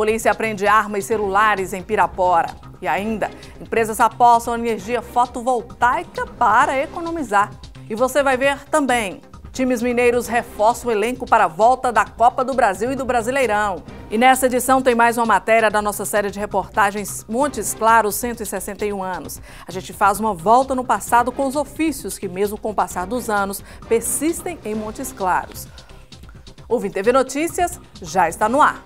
Polícia prende armas e celulares em Pirapora. E ainda, empresas apostam energia fotovoltaica para economizar. E você vai ver também. Times mineiros reforçam o elenco para a volta da Copa do Brasil e do Brasileirão. E nessa edição tem mais uma matéria da nossa série de reportagens Montes Claros 161 anos. A gente faz uma volta no passado com os ofícios que, mesmo com o passar dos anos, persistem em Montes Claros. O Vim TV Notícias já está no ar.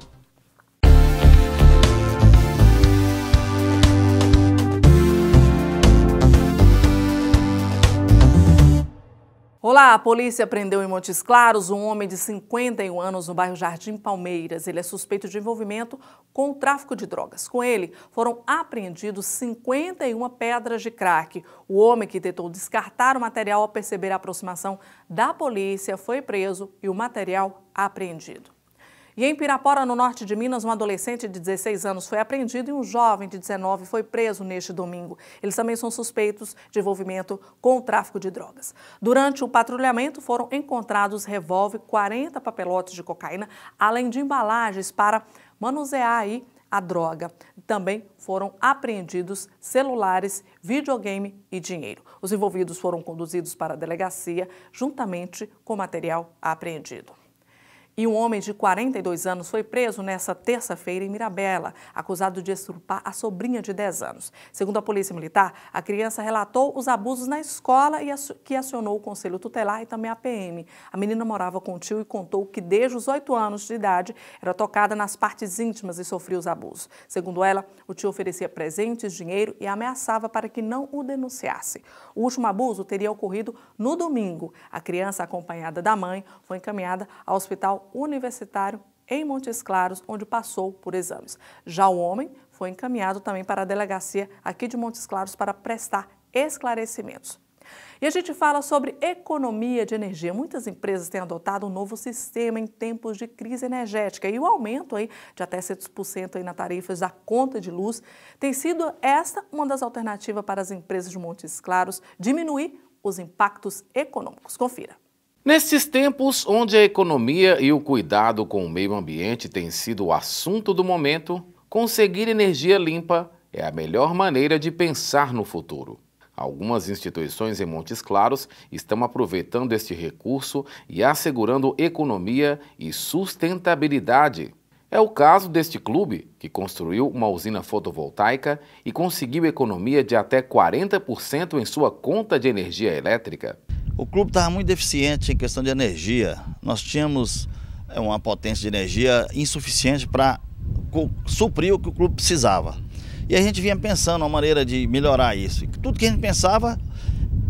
Olá, a polícia prendeu em Montes Claros um homem de 51 anos no bairro Jardim Palmeiras. Ele é suspeito de envolvimento com o tráfico de drogas. Com ele, foram apreendidos 51 pedras de crack. O homem que tentou descartar o material ao perceber a aproximação da polícia foi preso e o material apreendido. E em Pirapora, no norte de Minas, um adolescente de 16 anos foi apreendido e um jovem de 19 foi preso neste domingo. Eles também são suspeitos de envolvimento com o tráfico de drogas. Durante o patrulhamento foram encontrados revólver, 40 papelotes de cocaína, além de embalagens para manusear aí a droga. Também foram apreendidos celulares, videogame e dinheiro. Os envolvidos foram conduzidos para a delegacia juntamente com o material apreendido. E um homem de 42 anos foi preso nesta terça-feira em Mirabela, acusado de estrupar a sobrinha de 10 anos. Segundo a Polícia Militar, a criança relatou os abusos na escola e que acionou o Conselho Tutelar e também a PM. A menina morava com o tio e contou que desde os 8 anos de idade era tocada nas partes íntimas e sofria os abusos. Segundo ela, o tio oferecia presentes, dinheiro e ameaçava para que não o denunciasse. O último abuso teria ocorrido no domingo. A criança, acompanhada da mãe, foi encaminhada ao hospital Universitário em Montes Claros, onde passou por exames. Já o homem foi encaminhado também para a delegacia aqui de Montes Claros para prestar esclarecimentos. E a gente fala sobre economia de energia. Muitas empresas têm adotado um novo sistema em tempos de crise energética e o aumento aí de até 100% aí na tarifas da conta de luz tem sido esta uma das alternativas para as empresas de Montes Claros diminuir os impactos econômicos. Confira. Nesses tempos onde a economia e o cuidado com o meio ambiente têm sido o assunto do momento, conseguir energia limpa é a melhor maneira de pensar no futuro. Algumas instituições em Montes Claros estão aproveitando este recurso e assegurando economia e sustentabilidade. É o caso deste clube, que construiu uma usina fotovoltaica e conseguiu economia de até 40% em sua conta de energia elétrica. O clube estava muito deficiente em questão de energia. Nós tínhamos é, uma potência de energia insuficiente para suprir o que o clube precisava. E a gente vinha pensando uma maneira de melhorar isso. Tudo que a gente pensava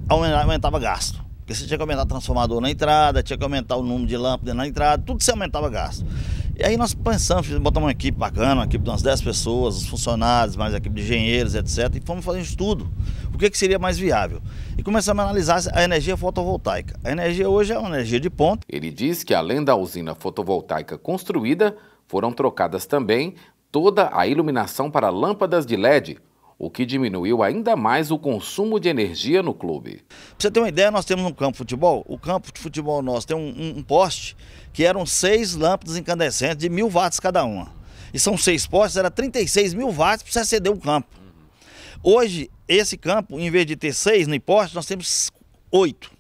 aumentava gasto. Porque você tinha que aumentar o transformador na entrada, tinha que aumentar o número de lâmpadas na entrada, tudo isso aumentava gasto. E aí nós pensamos, botamos uma equipe bacana, uma equipe de umas 10 pessoas, os funcionários, mais a equipe de engenheiros, etc. E fomos fazer um estudo o que, que seria mais viável. E começamos a analisar a energia fotovoltaica. A energia hoje é uma energia de ponta. Ele diz que além da usina fotovoltaica construída, foram trocadas também toda a iluminação para lâmpadas de LED, o que diminuiu ainda mais o consumo de energia no clube. Para você ter uma ideia, nós temos um campo de futebol. O campo de futebol nosso tem um, um poste que eram seis lâmpadas incandescentes de mil watts cada uma. E são seis postes, era 36 mil watts para você acender o campo. Hoje, esse campo, em vez de ter seis no poste, nós temos oito.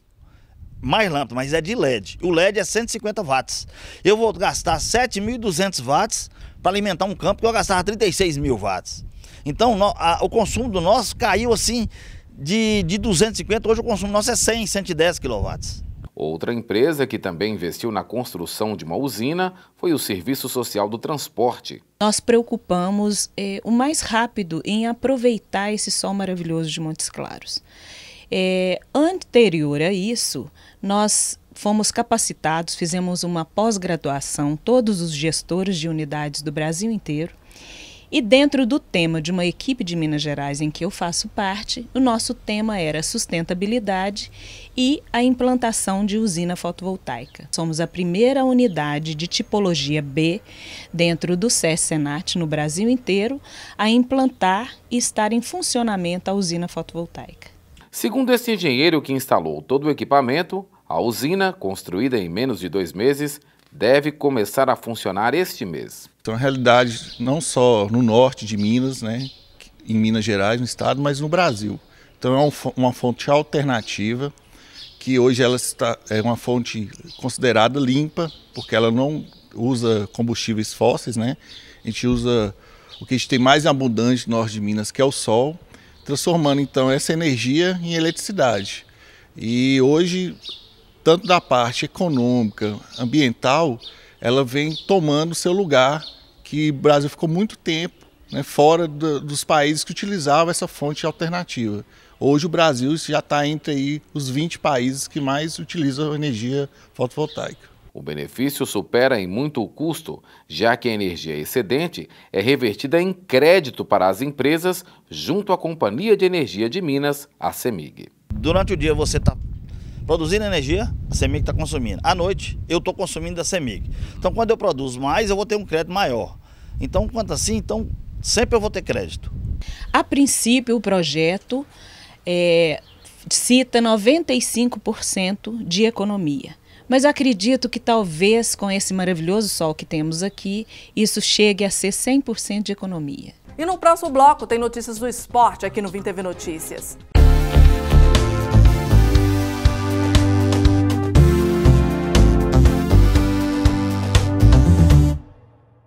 Mais lâmpada, mas é de LED. O LED é 150 watts. Eu vou gastar 7.200 watts para alimentar um campo que eu gastava 36 mil watts. Então, no, a, o consumo do nosso caiu assim de, de 250, hoje o consumo nosso é 100, 110 quilowatts. Outra empresa que também investiu na construção de uma usina foi o Serviço Social do Transporte. Nós preocupamos eh, o mais rápido em aproveitar esse sol maravilhoso de Montes Claros. Eh, anterior a isso, nós fomos capacitados, fizemos uma pós-graduação, todos os gestores de unidades do Brasil inteiro, e dentro do tema de uma equipe de Minas Gerais em que eu faço parte, o nosso tema era sustentabilidade e a implantação de usina fotovoltaica. Somos a primeira unidade de tipologia B dentro do SES no Brasil inteiro a implantar e estar em funcionamento a usina fotovoltaica. Segundo esse engenheiro que instalou todo o equipamento, a usina, construída em menos de dois meses, deve começar a funcionar este mês. Então, a é realidade não só no norte de Minas, né, em Minas Gerais, no estado, mas no Brasil. Então, é uma fonte alternativa que hoje ela está, é uma fonte considerada limpa, porque ela não usa combustíveis fósseis, né? A gente usa o que a gente tem mais abundante no norte de Minas, que é o sol, transformando então essa energia em eletricidade. E hoje, tanto da parte econômica, ambiental, ela vem tomando seu lugar, que o Brasil ficou muito tempo né, fora do, dos países que utilizavam essa fonte alternativa. Hoje o Brasil já está entre aí, os 20 países que mais utilizam energia fotovoltaica. O benefício supera em muito o custo, já que a energia excedente é revertida em crédito para as empresas junto à Companhia de Energia de Minas, a CEMIG. Durante o dia você está Produzindo energia, a CEMIG está consumindo. À noite, eu estou consumindo da CEMIG. Então, quando eu produzo mais, eu vou ter um crédito maior. Então, quanto assim, então sempre eu vou ter crédito. A princípio, o projeto é, cita 95% de economia. Mas acredito que talvez com esse maravilhoso sol que temos aqui, isso chegue a ser 100% de economia. E no próximo bloco tem notícias do esporte aqui no Vim TV Notícias.